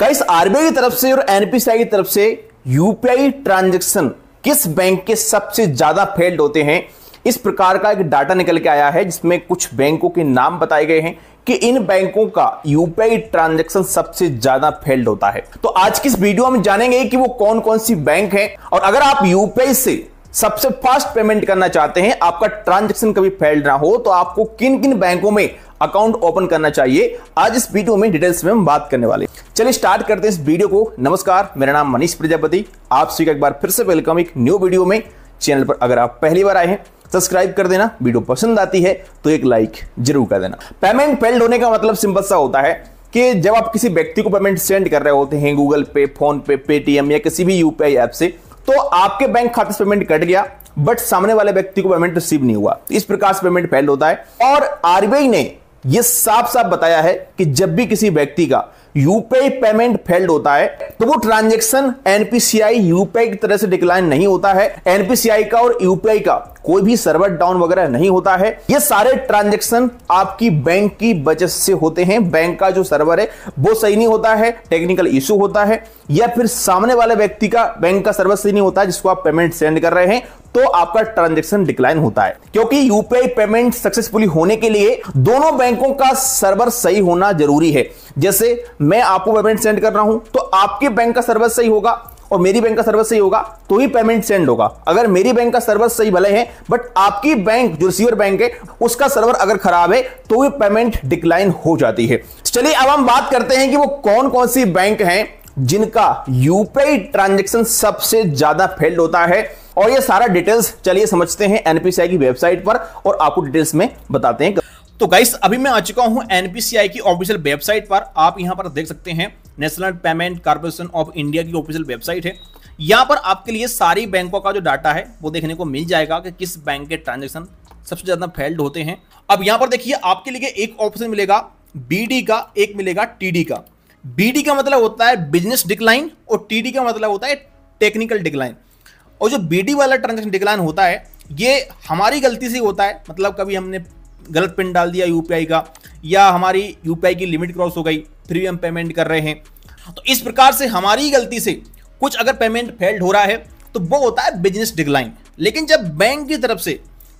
guys RBI की तरफ से और एनपीसीआई की तरफ से यूपीआई ट्रांजेक्शन किस बैंक के सबसे ज्यादा फेल्ड होते हैं इस प्रकार का एक डाटा निकल के आया है जिसमें कुछ बैंकों के नाम बताए गए हैं कि इन बैंकों का यूपीआई ट्रांजैक्शन सबसे ज्यादा फेल्ड होता है तो आज की इस वीडियो में जानेंगे कि वो कौन कौन सी बैंक है और अगर आप यूपीआई से सबसे फास्ट पेमेंट करना चाहते हैं आपका ट्रांजैक्शन कभी फेल्ड ना हो तो आपको किन किन बैंकों में अकाउंट ओपन करना चाहिए आज इस वीडियो में डिटेल्स में हम बात करने वाले चलिए स्टार्ट करते हैं इस वीडियो को नमस्कार मेरा नाम मनीष प्रजापति आप सभी का एक बार फिर से वेलकम एक न्यू वीडियो में चैनल पर अगर आप पहली बार आए हैं सब्सक्राइब कर देना वीडियो पसंद आती है तो एक लाइक जरूर कर देना पेमेंट फेल्ड होने का मतलब सिंपल सा होता है कि जब आप किसी व्यक्ति को पेमेंट सेंड कर रहे होते हैं गूगल पे फोन पे पेटीएम या किसी भी यूपीआई ऐप से तो आपके बैंक खाते से पेमेंट कट गया बट सामने वाले व्यक्ति को पेमेंट रिसीव नहीं हुआ इस प्रकार से पेमेंट फेल होता है और आरबीआई ने यह साफ साफ बताया है कि जब भी किसी व्यक्ति का यूपीआई पेमेंट फेल्ड होता है तो वो ट्रांजेक्शन एनपीसीआई यूपीआई की तरह से डिक्लाइन नहीं होता है एनपीसीआई का और यूपीआई का कोई भी सर्वर डाउन वगैरह नहीं होता है ये सारे ट्रांजेक्शन आपकी बैंक की बचत से होते हैं बैंक का जो सर्वर है वो सही नहीं होता है टेक्निकल इश्यू होता है या फिर सामने वाले व्यक्ति का बैंक का सर्वर सही नहीं होता है जिसको आप पेमेंट सेंड कर रहे हैं तो आपका ट्रांजेक्शन डिक्लाइन होता है क्योंकि यूपीआई पेमेंट सक्सेसफुली होने के लिए दोनों बैंकों का सर्वर सही होना जरूरी है जैसे मैं आपको पेमेंट सेंड कर रहा हूं तो आपके बैंक का सर्वर सही होगा और मेरी बैंक का सर्वर सही होगा तो ही पेमेंट सेंड होगा अगर मेरी बैंक का सर्वर सही भले है बट आपकी बैंक जो रिसीवर बैंक है उसका सर्वर अगर खराब है तो भी पेमेंट डिक्लाइन हो जाती है चलिए अब हम बात करते हैं कि वो कौन कौन सी बैंक है जिनका यूपीआई ट्रांजेक्शन सबसे ज्यादा फेल्ड होता है और ये सारा डिटेल्स चलिए समझते हैं एनपीसीआई की वेबसाइट पर और आपको डिटेल्स में बताते हैं तो गाइस अभी मैं आ चुका हूं एनपीसीआई की ऑफिशियल वेबसाइट पर आप यहां पर देख सकते हैं national payment corporation of India की ऑफिशियल वेबसाइट है यहां पर आपके लिए सारी बैंकों का जो डाटा है वो देखने को मिल जाएगा कि किस बैंक के ट्रांजेक्शन सबसे ज्यादा फेल्ड होते हैं अब यहां पर देखिए आपके लिए एक ऑप्शन मिलेगा बी का एक मिलेगा टीडी का बीडी का मतलब होता है बिजनेस डिक्लाइन और टीडी का मतलब होता है टेक्निकल डिक्लाइन और जो बी वाला ट्रांजेक्शन डिक्लाइन होता है ये हमारी गलती से होता है मतलब कभी हमने गलत पिन डाल दिया यूपीआई का या हमारी यूपीआई की लिमिट क्रॉस हो गई फिर भी हम पेमेंट कर रहे हैं तो इस प्रकार से हमारी गलती से कुछ अगर पेमेंट फेल्ड हो रहा है तो वो होता है बिजनेस डिक्लाइन लेकिन जब बैंक की तरफ से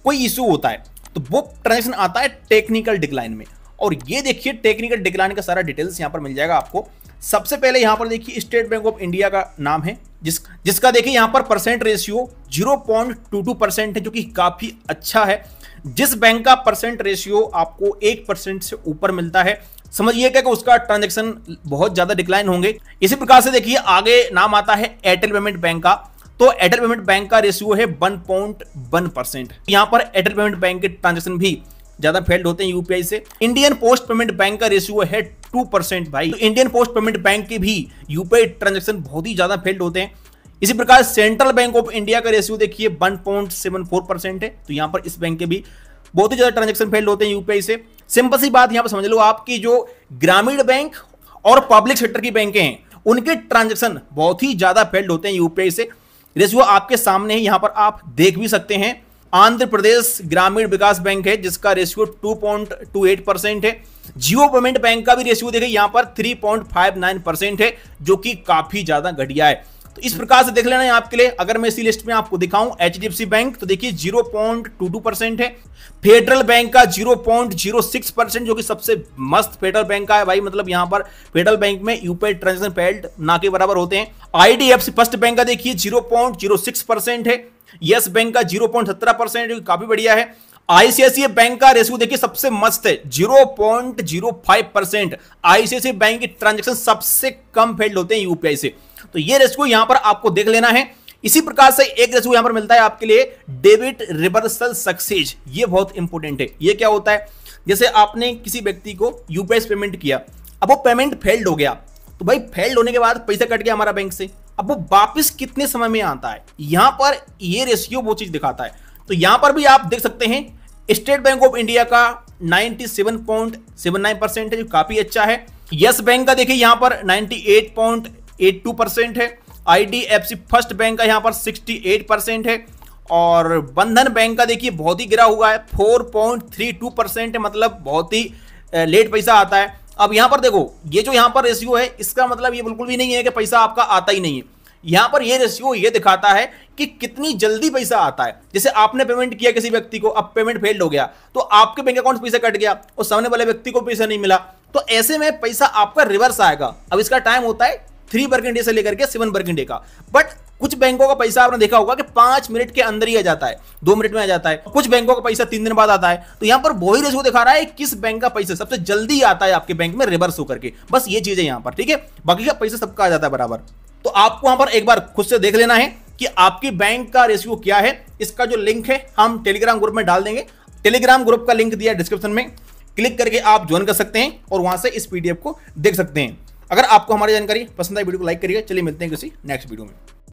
कोई इशू होता है तो वो ट्रांजेक्शन आता है टेक्निकल डिक्लाइन में और ये देखिए टेक्निकल डिक्लाइन का सारा डिटेल्स यहाँ पर मिल जाएगा आपको सबसे पहले यहाँ पर देखिए स्टेट बैंक ऑफ इंडिया का नाम है जिस जिसका देखिए यहाँ पर परसेंट रेशियो 0.22 परसेंट है जो कि काफ़ी अच्छा है जिस बैंक का परसेंट रेशियो आपको एक परसेंट से ऊपर मिलता है समझिएगा कि उसका ट्रांजेक्शन बहुत ज्यादा डिक्लाइन होंगे इसी प्रकार से देखिए आगे नाम आता है एयरटेल पेमेंट बैंक का तो एयरटेल पेमेंट बैंक का रेशियो है वन पॉइंट वन परसेंट यहां पर एयरटेल पेमेंट बैंक के ट्रांजेक्शन भी ज्यादा फेल्ड होते हैं यूपीआई से इंडियन पोस्ट पेमेंट बैंक का रेशियो है टू परसेंट भाई तो इंडियन पोस्ट पेमेंट बैंक के भी यूपीआई ट्रांजेक्शन बहुत ही ज्यादा फेल्ड होते हैं इसी प्रकार सेंट्रल बैंक ऑफ इंडिया का रेशियो देखिए 1.74 परसेंट है तो यहां पर इस बैंक के भी बहुत ही ज्यादा ट्रांजेक्शन फेल होते हैं यूपीआई से सिंपल सी बात यहां पर समझ लो आपकी जो ग्रामीण बैंक और पब्लिक सेक्टर की बैंकें हैं उनके ट्रांजेक्शन बहुत ही ज्यादा फेल्ड होते हैं यूपीआई से रेशियो आपके सामने ही यहां पर आप देख भी सकते हैं आंध्र प्रदेश ग्रामीण विकास बैंक है जिसका रेशियो 2.28 परसेंट है जियो पेमेंट बैंक का भी रेशियो देखिए यहां पर 3.59 परसेंट है जो कि काफी ज्यादा घटिया है तो इस प्रकार से देख लेना आपके लिए अगर मैं इसी लिस्ट में आपको दिखाऊं एच बैंक तो देखिए zero point two two percent है फेडरल बैंक का zero point zero six percent जो कि सबसे मस्त फेडरल बैंक का है भाई मतलब यहां पर फेडरल बैंक में यूपीआई ट्रांजेक्शन पेल्ट ना के बराबर होते हैं आईडीएफसी फर्स्ट बैंक का देखिए zero point zero six percent है यस बैंक का जीरो पॉइंट सत्रह परसेंट काफी बढ़िया है आईसीआईसी बैंक का रेशियो देखिए सबसे मस्त है zero point zero five percent ICICI bank की ट्रांजेक्शन सबसे कम फेल्ड होते हैं यूपीआई से तो ये रेशियो यहां पर आपको देख लेना है इसी प्रकार से एक रेशियो यहां पर मिलता है आपके लिए डेबिट रिवर्सल सक्सेस ये बहुत इंपॉर्टेंट है ये क्या होता है जैसे आपने किसी व्यक्ति को यूपीआई से पेमेंट किया अब वो पेमेंट फेल्ड हो गया तो भाई फेल्ड होने के बाद पैसा कट गया हमारा बैंक से अब वो वापस कितने समय में आता है यहां पर ये रेशियो वो चीज दिखाता है तो यहां पर भी आप देख सकते हैं स्टेट बैंक ऑफ इंडिया का 97.79 परसेंट है जो काफी अच्छा है यस बैंक का देखिए यहां पर 98.82 परसेंट है आईडीएफसी फर्स्ट बैंक का यहाँ पर 68 परसेंट है और बंधन बैंक का देखिए बहुत ही गिरा हुआ है 4.32 परसेंट मतलब बहुत ही लेट पैसा आता है अब यहाँ पर देखो ये जो यहाँ पर रेशियो है इसका मतलब ये बिल्कुल भी नहीं है कि पैसा आपका आता ही नहीं है यहां पर ये रेशियो ये दिखाता है कि कितनी जल्दी पैसा आता है जैसे आपने पेमेंट किया किसी व्यक्ति को अब पेमेंट फेल्ड हो गया तो आपके बैंक अकाउंट पैसा कट गया और सामने वाले व्यक्ति को पैसा नहीं मिला तो ऐसे में पैसा आपका रिवर्स आएगा अब इसका टाइम होता है थ्री वर्किंग डे से लेकर के सेवन वर्किंग डे का बट कुछ बैंकों का पैसा आपने देखा होगा कि पांच मिनट के अंदर ही आ जाता है दो मिनट में आ जाता है कुछ बैंकों का पैसा तीन दिन बाद आता है तो यहां पर वही रेशो दिखा रहा है किस बैंक का पैसा सबसे जल्दी आता है आपके बैंक में रिवर्स होकर के बस ये चीज है यहां पर ठीक है बाकी का पैसा सबका आ जाता है बराबर तो आपको वहां पर एक बार खुद से देख लेना है कि आपकी बैंक का रेशियो क्या है इसका जो लिंक है हम टेलीग्राम ग्रुप में डाल देंगे टेलीग्राम ग्रुप का लिंक दिया डिस्क्रिप्शन में क्लिक करके आप ज्वाइन कर सकते हैं और वहां से इस पीडीएफ को देख सकते हैं अगर आपको हमारी जानकारी पसंद आई वीडियो को लाइक करिएगा चलिए मिलते हैं किसी नेक्स्ट वीडियो में